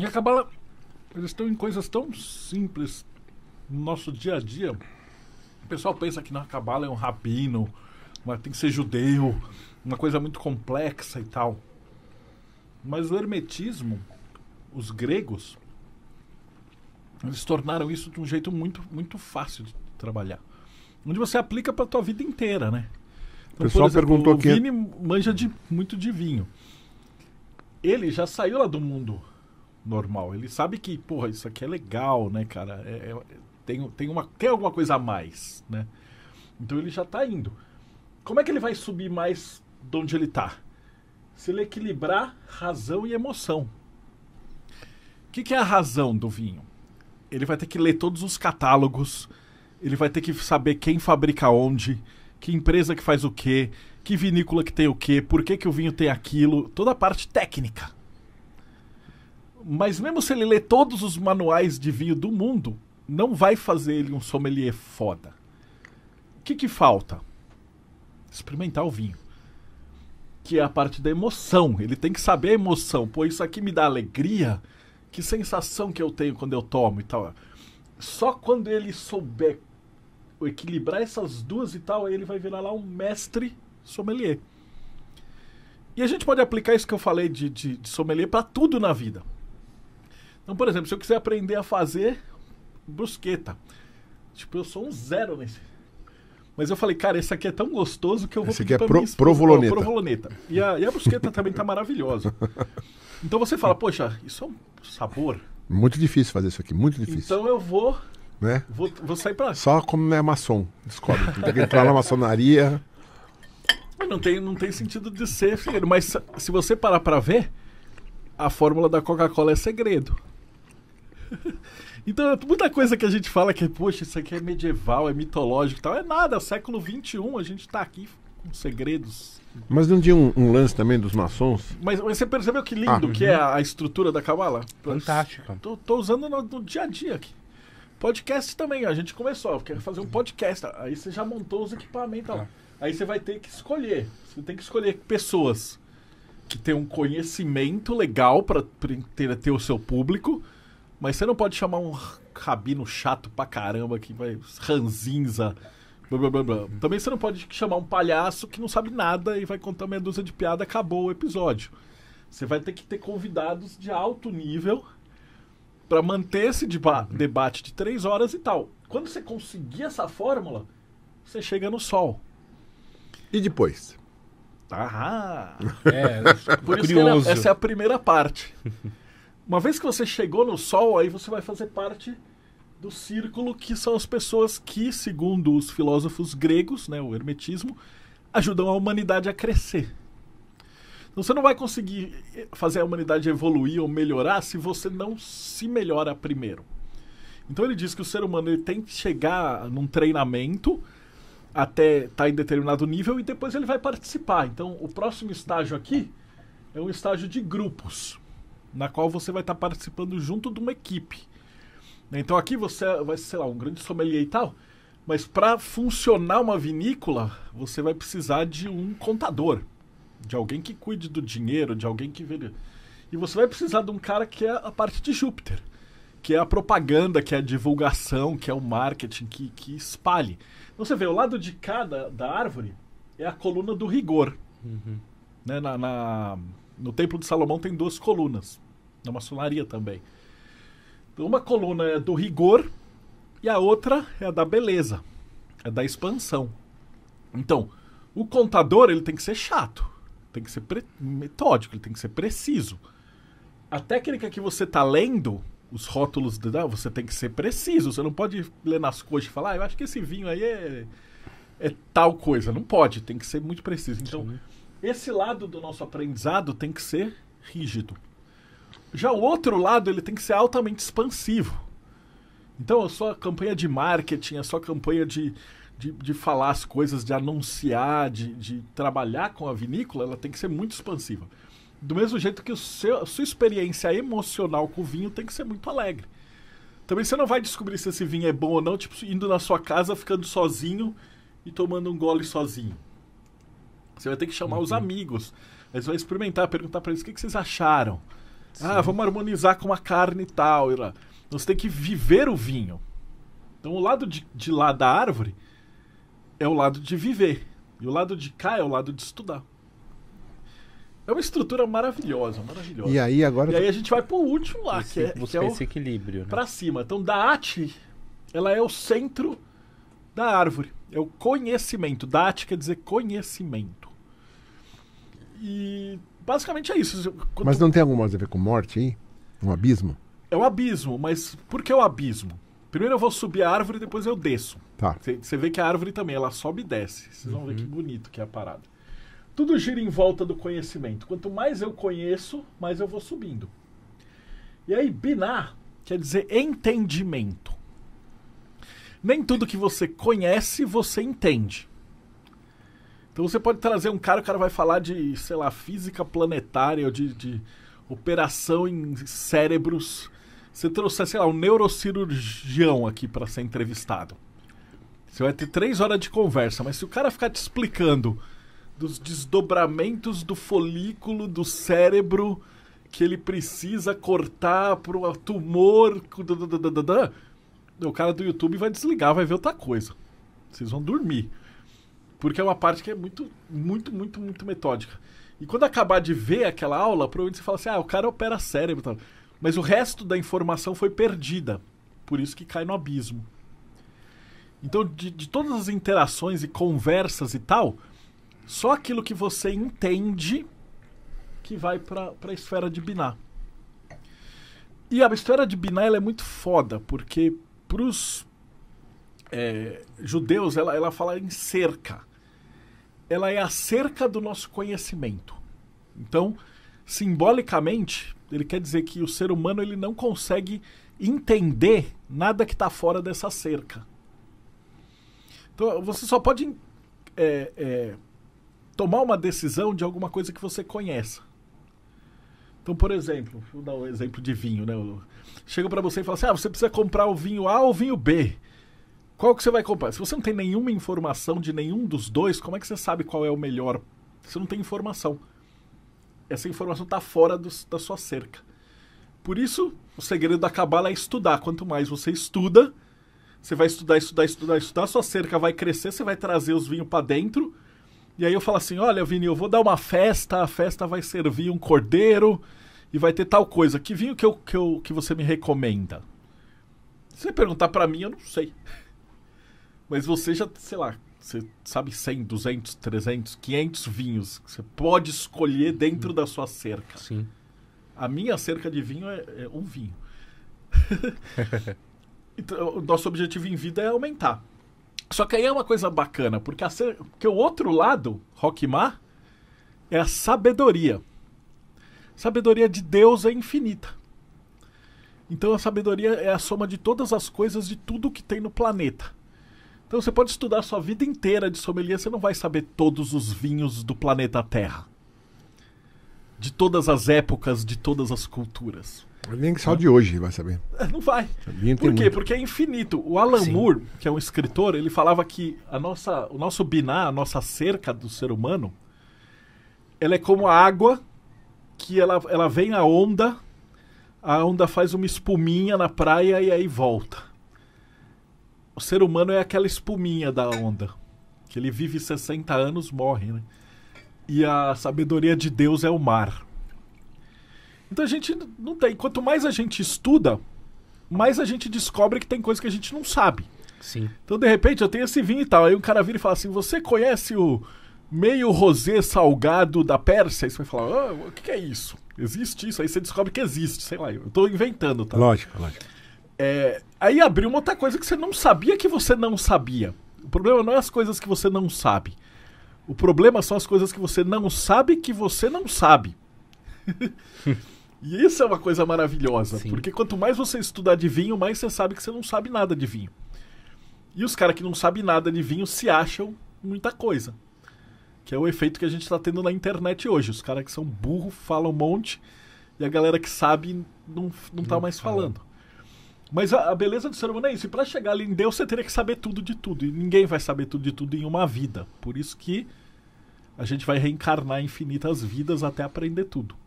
E a cabala, eles estão em coisas tão simples no nosso dia a dia. O pessoal pensa que na cabala é um rabino, mas tem que ser judeu, uma coisa muito complexa e tal. Mas o hermetismo, os gregos, eles tornaram isso de um jeito muito, muito fácil de trabalhar. Onde você aplica para a tua vida inteira, né? Então, o pessoal exemplo, perguntou o Vini manja de, muito de vinho. Ele já saiu lá do mundo normal. Ele sabe que, porra, isso aqui é legal, né, cara? É, é, tem, tem, uma, tem alguma coisa a mais, né? Então ele já tá indo. Como é que ele vai subir mais de onde ele tá? Se ele equilibrar razão e emoção. O que, que é a razão do vinho? Ele vai ter que ler todos os catálogos, ele vai ter que saber quem fabrica onde, que empresa que faz o quê, que vinícola que tem o quê, por que, que o vinho tem aquilo, toda a parte técnica mas mesmo se ele ler todos os manuais de vinho do mundo, não vai fazer ele um sommelier foda. O que, que falta? Experimentar o vinho. Que é a parte da emoção. Ele tem que saber a emoção. Pô, isso aqui me dá alegria. Que sensação que eu tenho quando eu tomo e tal. Só quando ele souber equilibrar essas duas e tal, ele vai virar lá um mestre sommelier. E a gente pode aplicar isso que eu falei de, de, de sommelier para tudo na vida. Então, por exemplo, se eu quiser aprender a fazer brusqueta, tipo, eu sou um zero nesse. Mas eu falei, cara, esse aqui é tão gostoso que eu vou esse aqui é pro, minha provoloneta. E a, e a brusqueta também tá maravilhosa. Então você fala, poxa, isso é um sabor. Muito difícil fazer isso aqui, muito difícil. Então eu vou. Né? Vou, vou sair pra. Só como é maçom, descobre. Tem que entrar na maçonaria. Não tem, não tem sentido de ser, filho, mas se você parar pra ver, a fórmula da Coca-Cola é segredo. então, muita coisa que a gente fala que, poxa, isso aqui é medieval, é mitológico e tal, é nada, é século XXI, a gente está aqui com segredos. Mas não tinha um, um lance também dos maçons? Mas, mas você percebeu que lindo ah, que é a, a, estrutura da cabala? Fantástica. Tô, tô usando no, no, dia a dia aqui. Podcast também, a gente começou, eu quero fazer um podcast. Aí você já montou os equipamentos. Ah. Aí você vai ter que escolher. Você tem que escolher pessoas que têm um conhecimento legal para ter, ter o seu público mas você não pode chamar um rabino chato pra caramba que vai ranzinza. Blá, blá, blá, blá. Uhum. Também você não pode chamar um palhaço que não sabe nada e vai contar meia dúzia de piada, acabou o episódio. Você vai ter que ter convidados de alto nível para manter esse deba uhum. debate de três horas e tal. Quando você conseguir essa fórmula, você chega no sol. E depois? Ah, é, por curioso. isso que essa é a primeira parte. Uma vez que você chegou no Sol, aí você vai fazer parte do círculo que são as pessoas que, segundo os filósofos gregos, né, o hermetismo, ajudam a humanidade a crescer. Então você não vai conseguir eh, fazer a humanidade evoluir ou melhorar se você não se melhora primeiro. Então ele diz que o ser humano tem que chegar num treinamento até estar tá em determinado nível e depois ele vai participar. Então o próximo estágio aqui é um estágio de grupos na qual você vai estar tá participando junto de uma equipe. Então aqui você vai, sei lá, um grande sommelier e tal, mas para funcionar uma vinícola, você vai precisar de um contador, de alguém que cuide do dinheiro, de alguém que vende. E você vai precisar de um cara que é a parte de Júpiter, que é a propaganda, que é a divulgação, que é o marketing, que, que espalhe. Então você vê, o lado de cá da, da árvore é a coluna do rigor. Uhum. Né, na, na no Templo de Salomão tem duas colunas, na maçonaria também. uma coluna é do rigor e a outra é a da beleza, é da expansão. Então, o contador ele tem que ser chato, tem que ser metódico, ele tem que ser preciso. A técnica que você está lendo, os rótulos, de, não, né, você tem que ser preciso. Você não pode ler nas coisas e falar, ah, eu acho que esse vinho aí é, é tal coisa. Não pode, tem que ser muito preciso. Então, Sim. Esse lado do nosso aprendizado tem que ser rígido. Já o outro lado, ele tem que ser altamente expansivo. Então, a sua campanha de marketing, a sua campanha de, de, de falar as coisas, de anunciar, de, de trabalhar com a vinícola, ela tem que ser muito expansiva. Do mesmo jeito que o seu, a sua experiência emocional com o vinho tem que ser muito alegre. Também você não vai descobrir se esse vinho é bom ou não, tipo, indo na sua casa, ficando sozinho e tomando um gole sozinho. Você vai ter que chamar uhum. os amigos. Eles vão experimentar, perguntar para eles o que, que vocês acharam. Ah, Sim. Ah, vamos harmonizar com uma carne e tal. E lá. Então, você tem que viver o vinho. Então o lado de, de lá da árvore é o lado de viver. E o lado de cá é o lado de estudar. É uma estrutura maravilhosa, maravilhosa. E aí agora. E aí a gente vai para o último lá, esse, que é, que é o, esse equilíbrio. Né? cima. Então, Daati, ela é o centro da árvore. É o conhecimento. Daati quer dizer conhecimento. E basicamente é isso. Quando mas não tem alguma coisa a ver com morte aí? Um abismo? É um abismo, mas por que o abismo? Primeiro eu vou subir a árvore e depois eu desço. Tá. Você vê que a árvore também, ela sobe e desce. Vocês vão uhum. ver que uhum. bonito que é a parada. Tudo gira em volta do conhecimento. Quanto mais eu conheço, mais eu vou subindo. E aí, binar quer dizer entendimento. Nem tudo que você conhece, você entende. Então você pode trazer um cara, o cara vai falar de, sei lá, física planetária ou de, de operação em cérebros. Você trouxe, sei lá, um neurocirurgião aqui para ser entrevistado. Você vai ter três horas de conversa, mas se o cara ficar te explicando dos desdobramentos do folículo do cérebro que ele precisa cortar pro tumor. O cara do YouTube vai desligar, vai ver outra coisa. Vocês vão dormir. Porque é uma parte que é muito, muito, muito, muito metódica. E quando acabar de ver aquela aula, provavelmente você fala assim: ah, o cara opera cérebro tal. Mas o resto da informação foi perdida. Por isso que cai no abismo. Então, de, de todas as interações e conversas e tal, só aquilo que você entende que vai para a esfera de biná E a esfera de biná ela é muito foda, porque para os é, eh, judeus ela, ela fala em cerca ela é acerca do nosso conhecimento. Então, simbolicamente, ele quer dizer que o ser humano ele não consegue entender nada que está fora dessa cerca. Então, você só pode é, é, tomar uma decisão de alguma coisa que você conheça. Então, por exemplo, vou dar um exemplo de vinho, né? Chega para você e fala assim: ah, você precisa comprar o vinho A ou o vinho B. Qual que você vai comprar? Se você não tem nenhuma informação de nenhum dos dois, como é que você sabe qual é o melhor? Você não tem informação. Essa informação está fora do, da sua cerca. Por isso, o segredo da cabala é estudar. Quanto mais você estuda, você vai estudar, estudar, estudar, estudar, sua cerca vai crescer, você vai trazer os vinhos para dentro. E aí eu falo assim: olha, Vini, eu vou dar uma festa, a festa vai servir um cordeiro e vai ter tal coisa. Que vinho que, eu, que, eu, que você me recomenda? Se você perguntar para mim, eu não sei. Mas você já, sei lá, você sabe 100, 200, 300, 500 vinhos que você pode escolher dentro hum. da sua cerca. Sim. A minha cerca de vinho é, é um vinho. então, o nosso objetivo em vida é aumentar. Só que aí é uma coisa bacana, porque, a cerca, porque o outro lado, Rockmar, é a sabedoria. Sabedoria de Deus é infinita. Então a sabedoria é a soma de todas as coisas de tudo que tem no planeta. Então você pode estudar sua vida inteira de sommelier, você não vai saber todos os vinhos do planeta Terra. De todas as épocas, de todas as culturas. Nem só de hoje vai saber. É, não vai. Por quê? Muito. Porque é infinito. O Alan Sim. Moore, que é um escritor, ele falava que a nossa, o nosso biná, a nossa cerca do ser humano, ela é como a água que ela, ela vem a onda, a onda faz uma espuminha na praia e aí volta o ser humano é aquela espuminha da onda. Que ele vive 60 anos, morre, né? E a sabedoria de Deus é o mar. Então a gente não tem. Quanto mais a gente estuda, mais a gente descobre que tem coisa que a gente não sabe. Sim. Então, de repente, eu tenho esse vinho e tal. Aí um cara vira e fala assim: Você conhece o meio rosé salgado da Pérsia? Aí você vai falar: oh, O que é isso? Existe isso? Aí você descobre que existe, sei lá. Eu tô inventando, tá? Lógico, lógico. É, Aí abriu uma outra coisa que você não sabia que você não sabia. O problema não é as coisas que você não sabe. O problema são as coisas que você não sabe que você não sabe. e isso é uma coisa maravilhosa, Sim. porque quanto mais você estudar de vinho, mais você sabe que você não sabe nada de vinho. E os caras que não sabem nada de vinho se acham muita coisa. Que é o efeito que a gente está tendo na internet hoje. Os caras que são burro falam um monte e a galera que sabe não, não, tá não tá mais fala. falando. Mas a, a, beleza do ser humano é isso. E pra chegar ali em Deus, você teria que saber tudo de tudo. E ninguém vai saber tudo de tudo em uma vida. Por isso que a gente vai reencarnar infinitas vidas até aprender tudo.